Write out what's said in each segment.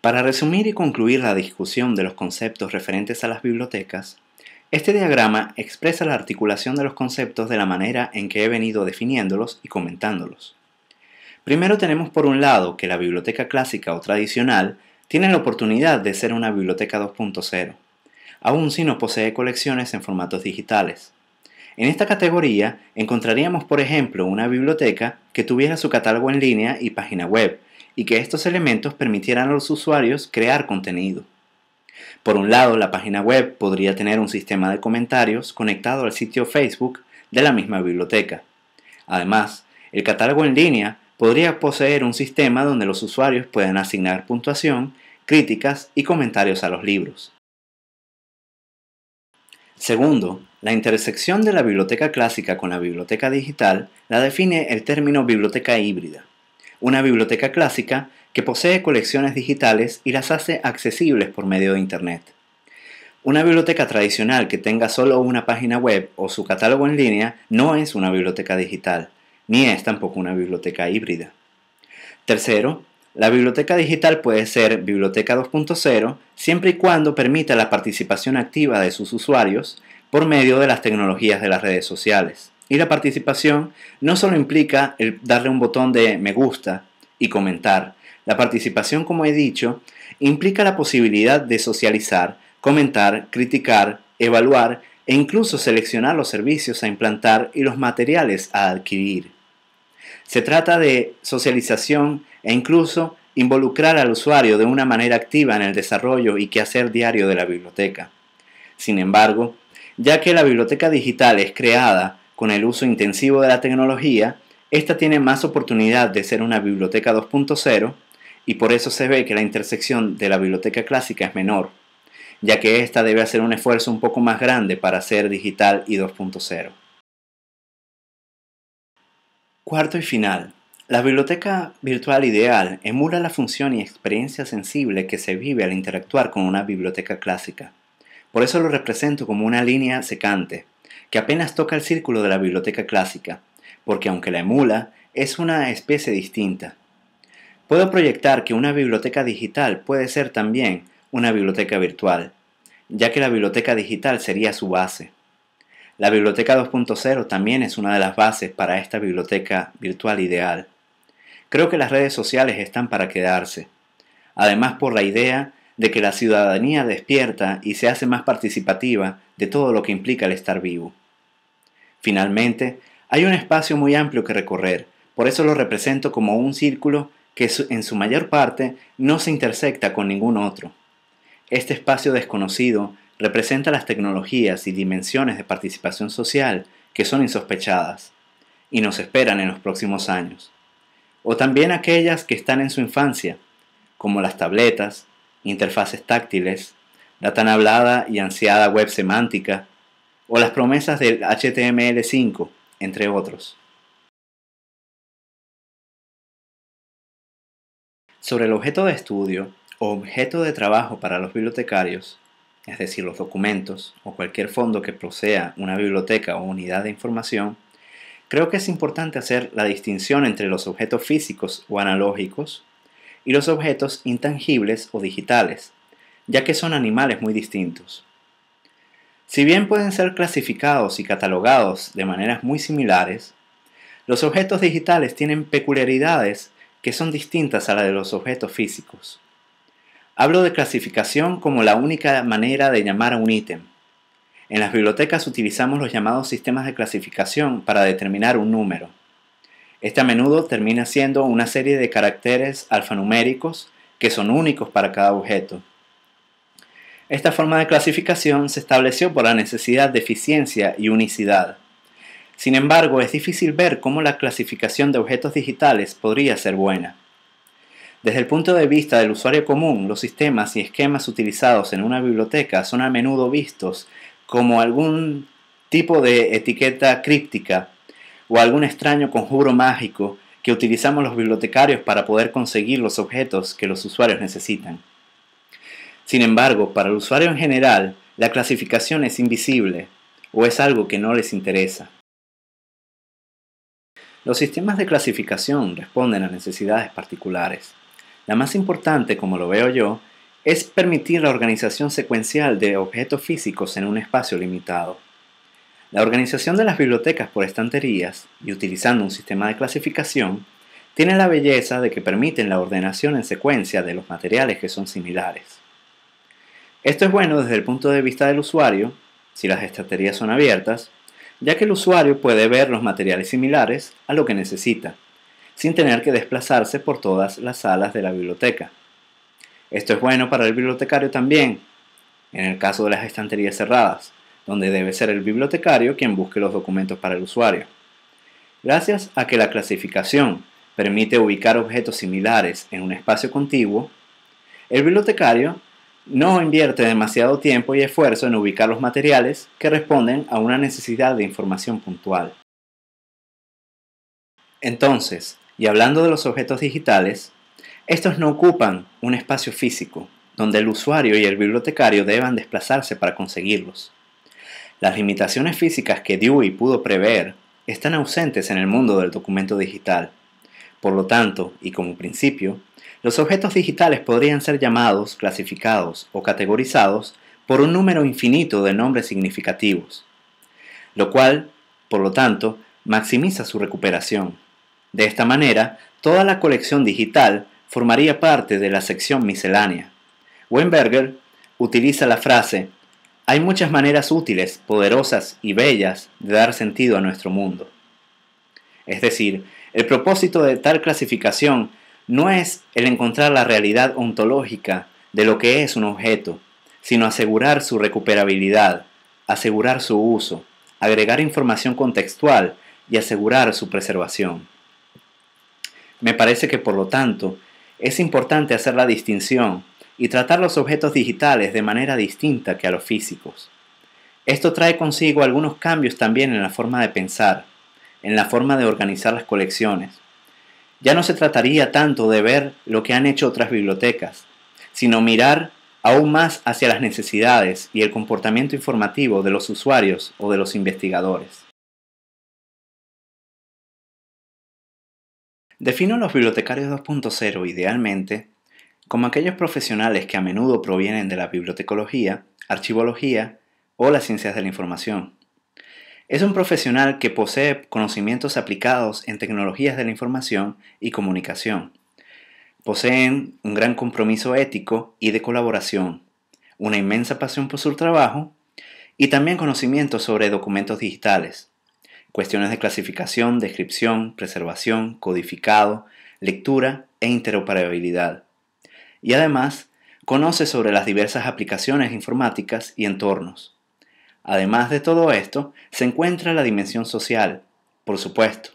Para resumir y concluir la discusión de los conceptos referentes a las bibliotecas, este diagrama expresa la articulación de los conceptos de la manera en que he venido definiéndolos y comentándolos. Primero tenemos por un lado que la biblioteca clásica o tradicional tiene la oportunidad de ser una biblioteca 2.0, aun si no posee colecciones en formatos digitales. En esta categoría encontraríamos, por ejemplo, una biblioteca que tuviera su catálogo en línea y página web, y que estos elementos permitieran a los usuarios crear contenido. Por un lado, la página web podría tener un sistema de comentarios conectado al sitio Facebook de la misma biblioteca. Además, el catálogo en línea podría poseer un sistema donde los usuarios puedan asignar puntuación, críticas y comentarios a los libros. Segundo, la intersección de la biblioteca clásica con la biblioteca digital la define el término biblioteca híbrida una biblioteca clásica que posee colecciones digitales y las hace accesibles por medio de Internet. Una biblioteca tradicional que tenga solo una página web o su catálogo en línea no es una biblioteca digital, ni es tampoco una biblioteca híbrida. Tercero, la biblioteca digital puede ser Biblioteca 2.0 siempre y cuando permita la participación activa de sus usuarios por medio de las tecnologías de las redes sociales. Y la participación no solo implica darle un botón de me gusta y comentar. La participación, como he dicho, implica la posibilidad de socializar, comentar, criticar, evaluar e incluso seleccionar los servicios a implantar y los materiales a adquirir. Se trata de socialización e incluso involucrar al usuario de una manera activa en el desarrollo y quehacer diario de la biblioteca. Sin embargo, ya que la biblioteca digital es creada con el uso intensivo de la tecnología, esta tiene más oportunidad de ser una biblioteca 2.0 y por eso se ve que la intersección de la biblioteca clásica es menor, ya que esta debe hacer un esfuerzo un poco más grande para ser digital y 2.0. Cuarto y final. La biblioteca virtual ideal emula la función y experiencia sensible que se vive al interactuar con una biblioteca clásica. Por eso lo represento como una línea secante, que apenas toca el círculo de la biblioteca clásica, porque aunque la emula, es una especie distinta. Puedo proyectar que una biblioteca digital puede ser también una biblioteca virtual, ya que la biblioteca digital sería su base. La biblioteca 2.0 también es una de las bases para esta biblioteca virtual ideal. Creo que las redes sociales están para quedarse, además por la idea de que la ciudadanía despierta y se hace más participativa de todo lo que implica el estar vivo. Finalmente, hay un espacio muy amplio que recorrer, por eso lo represento como un círculo que en su mayor parte no se intersecta con ningún otro. Este espacio desconocido representa las tecnologías y dimensiones de participación social que son insospechadas y nos esperan en los próximos años. O también aquellas que están en su infancia, como las tabletas, interfaces táctiles, la tan hablada y ansiada web semántica, o las promesas del HTML5, entre otros. Sobre el objeto de estudio o objeto de trabajo para los bibliotecarios, es decir, los documentos o cualquier fondo que posea una biblioteca o unidad de información, creo que es importante hacer la distinción entre los objetos físicos o analógicos y los objetos intangibles o digitales, ya que son animales muy distintos. Si bien pueden ser clasificados y catalogados de maneras muy similares, los objetos digitales tienen peculiaridades que son distintas a las de los objetos físicos. Hablo de clasificación como la única manera de llamar a un ítem. En las bibliotecas utilizamos los llamados sistemas de clasificación para determinar un número. Este a menudo termina siendo una serie de caracteres alfanuméricos que son únicos para cada objeto. Esta forma de clasificación se estableció por la necesidad de eficiencia y unicidad. Sin embargo, es difícil ver cómo la clasificación de objetos digitales podría ser buena. Desde el punto de vista del usuario común, los sistemas y esquemas utilizados en una biblioteca son a menudo vistos como algún tipo de etiqueta críptica o algún extraño conjuro mágico que utilizamos los bibliotecarios para poder conseguir los objetos que los usuarios necesitan. Sin embargo, para el usuario en general, la clasificación es invisible o es algo que no les interesa. Los sistemas de clasificación responden a necesidades particulares. La más importante, como lo veo yo, es permitir la organización secuencial de objetos físicos en un espacio limitado. La organización de las bibliotecas por estanterías y utilizando un sistema de clasificación tiene la belleza de que permiten la ordenación en secuencia de los materiales que son similares. Esto es bueno desde el punto de vista del usuario, si las estanterías son abiertas, ya que el usuario puede ver los materiales similares a lo que necesita, sin tener que desplazarse por todas las salas de la biblioteca. Esto es bueno para el bibliotecario también, en el caso de las estanterías cerradas, donde debe ser el bibliotecario quien busque los documentos para el usuario. Gracias a que la clasificación permite ubicar objetos similares en un espacio contiguo, el bibliotecario no invierte demasiado tiempo y esfuerzo en ubicar los materiales que responden a una necesidad de información puntual. Entonces, y hablando de los objetos digitales, estos no ocupan un espacio físico, donde el usuario y el bibliotecario deban desplazarse para conseguirlos. Las limitaciones físicas que Dewey pudo prever están ausentes en el mundo del documento digital. Por lo tanto, y como principio, los objetos digitales podrían ser llamados, clasificados o categorizados por un número infinito de nombres significativos, lo cual, por lo tanto, maximiza su recuperación. De esta manera, toda la colección digital formaría parte de la sección miscelánea. Weinberger utiliza la frase hay muchas maneras útiles, poderosas y bellas de dar sentido a nuestro mundo. Es decir, el propósito de tal clasificación no es el encontrar la realidad ontológica de lo que es un objeto, sino asegurar su recuperabilidad, asegurar su uso, agregar información contextual y asegurar su preservación. Me parece que por lo tanto es importante hacer la distinción y tratar los objetos digitales de manera distinta que a los físicos. Esto trae consigo algunos cambios también en la forma de pensar, en la forma de organizar las colecciones. Ya no se trataría tanto de ver lo que han hecho otras bibliotecas, sino mirar aún más hacia las necesidades y el comportamiento informativo de los usuarios o de los investigadores. Defino los bibliotecarios 2.0 idealmente como aquellos profesionales que a menudo provienen de la bibliotecología, archivología o las ciencias de la información. Es un profesional que posee conocimientos aplicados en tecnologías de la información y comunicación. Poseen un gran compromiso ético y de colaboración, una inmensa pasión por su trabajo y también conocimientos sobre documentos digitales, cuestiones de clasificación, descripción, preservación, codificado, lectura e interoperabilidad y además conoce sobre las diversas aplicaciones informáticas y entornos. Además de todo esto, se encuentra la dimensión social, por supuesto,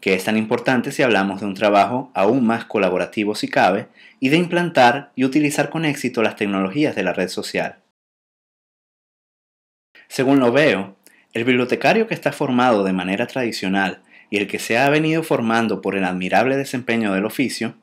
que es tan importante si hablamos de un trabajo aún más colaborativo si cabe, y de implantar y utilizar con éxito las tecnologías de la red social. Según lo veo, el bibliotecario que está formado de manera tradicional y el que se ha venido formando por el admirable desempeño del oficio,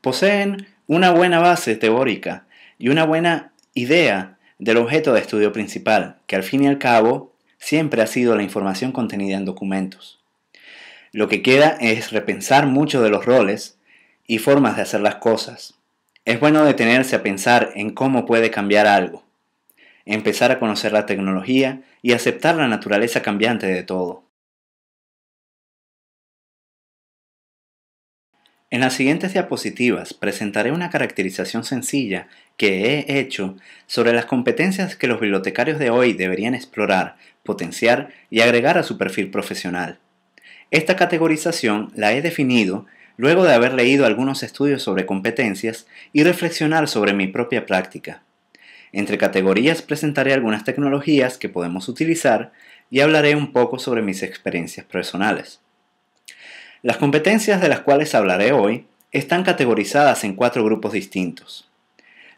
poseen una buena base teórica y una buena idea del objeto de estudio principal, que al fin y al cabo siempre ha sido la información contenida en documentos. Lo que queda es repensar mucho de los roles y formas de hacer las cosas. Es bueno detenerse a pensar en cómo puede cambiar algo, empezar a conocer la tecnología y aceptar la naturaleza cambiante de todo. En las siguientes diapositivas presentaré una caracterización sencilla que he hecho sobre las competencias que los bibliotecarios de hoy deberían explorar, potenciar y agregar a su perfil profesional. Esta categorización la he definido luego de haber leído algunos estudios sobre competencias y reflexionar sobre mi propia práctica. Entre categorías presentaré algunas tecnologías que podemos utilizar y hablaré un poco sobre mis experiencias personales. Las competencias de las cuales hablaré hoy están categorizadas en cuatro grupos distintos.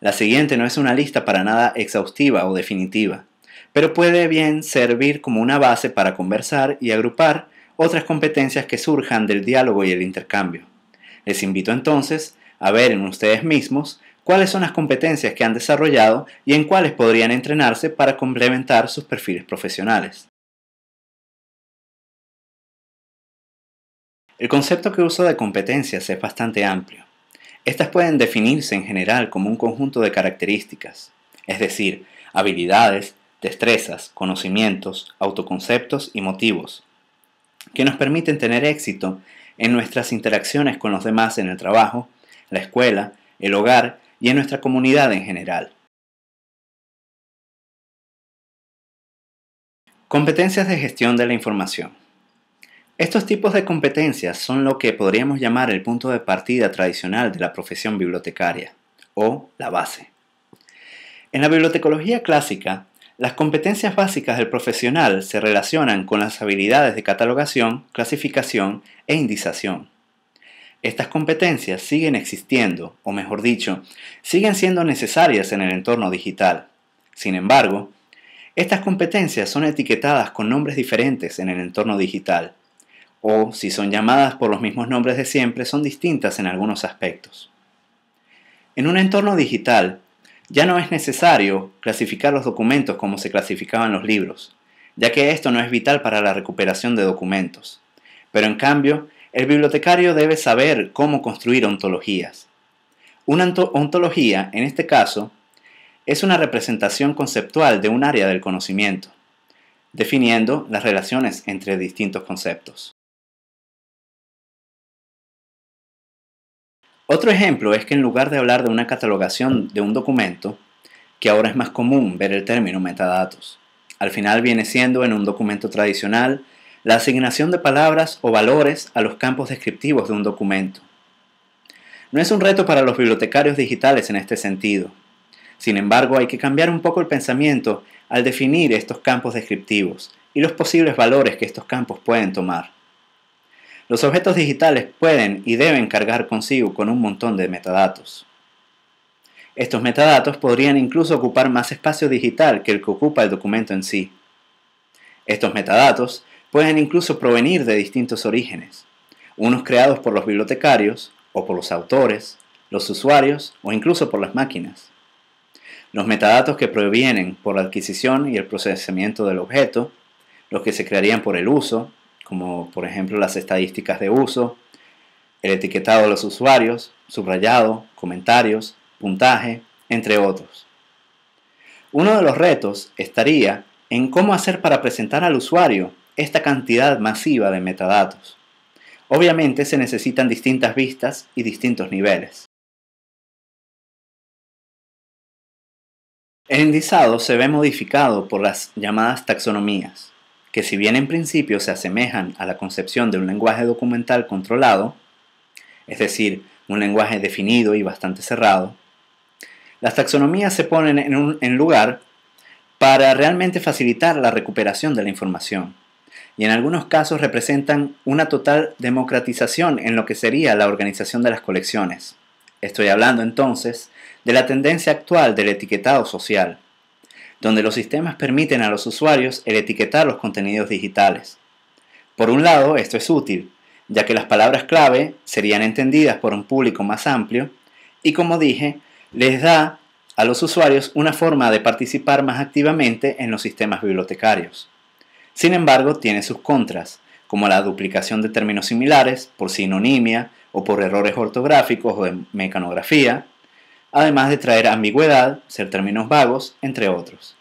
La siguiente no es una lista para nada exhaustiva o definitiva, pero puede bien servir como una base para conversar y agrupar otras competencias que surjan del diálogo y el intercambio. Les invito entonces a ver en ustedes mismos cuáles son las competencias que han desarrollado y en cuáles podrían entrenarse para complementar sus perfiles profesionales. El concepto que uso de competencias es bastante amplio. Estas pueden definirse en general como un conjunto de características, es decir, habilidades, destrezas, conocimientos, autoconceptos y motivos, que nos permiten tener éxito en nuestras interacciones con los demás en el trabajo, la escuela, el hogar y en nuestra comunidad en general. Competencias de gestión de la información. Estos tipos de competencias son lo que podríamos llamar el punto de partida tradicional de la profesión bibliotecaria, o la base. En la bibliotecología clásica, las competencias básicas del profesional se relacionan con las habilidades de catalogación, clasificación e indización. Estas competencias siguen existiendo, o mejor dicho, siguen siendo necesarias en el entorno digital. Sin embargo, estas competencias son etiquetadas con nombres diferentes en el entorno digital o si son llamadas por los mismos nombres de siempre, son distintas en algunos aspectos. En un entorno digital, ya no es necesario clasificar los documentos como se clasificaban los libros, ya que esto no es vital para la recuperación de documentos. Pero en cambio, el bibliotecario debe saber cómo construir ontologías. Una ontología, en este caso, es una representación conceptual de un área del conocimiento, definiendo las relaciones entre distintos conceptos. Otro ejemplo es que en lugar de hablar de una catalogación de un documento, que ahora es más común ver el término metadatos, al final viene siendo en un documento tradicional la asignación de palabras o valores a los campos descriptivos de un documento. No es un reto para los bibliotecarios digitales en este sentido. Sin embargo, hay que cambiar un poco el pensamiento al definir estos campos descriptivos y los posibles valores que estos campos pueden tomar. Los objetos digitales pueden y deben cargar consigo con un montón de metadatos. Estos metadatos podrían incluso ocupar más espacio digital que el que ocupa el documento en sí. Estos metadatos pueden incluso provenir de distintos orígenes, unos creados por los bibliotecarios o por los autores, los usuarios o incluso por las máquinas. Los metadatos que provienen por la adquisición y el procesamiento del objeto, los que se crearían por el uso, como por ejemplo las estadísticas de uso, el etiquetado de los usuarios, subrayado, comentarios, puntaje, entre otros. Uno de los retos estaría en cómo hacer para presentar al usuario esta cantidad masiva de metadatos. Obviamente se necesitan distintas vistas y distintos niveles. El indizado se ve modificado por las llamadas taxonomías que si bien en principio se asemejan a la concepción de un lenguaje documental controlado, es decir, un lenguaje definido y bastante cerrado, las taxonomías se ponen en, en lugar para realmente facilitar la recuperación de la información y en algunos casos representan una total democratización en lo que sería la organización de las colecciones. Estoy hablando entonces de la tendencia actual del etiquetado social, donde los sistemas permiten a los usuarios el etiquetar los contenidos digitales. Por un lado, esto es útil, ya que las palabras clave serían entendidas por un público más amplio y, como dije, les da a los usuarios una forma de participar más activamente en los sistemas bibliotecarios. Sin embargo, tiene sus contras, como la duplicación de términos similares por sinonimia o por errores ortográficos o de mecanografía, además de traer ambigüedad, ser términos vagos, entre otros.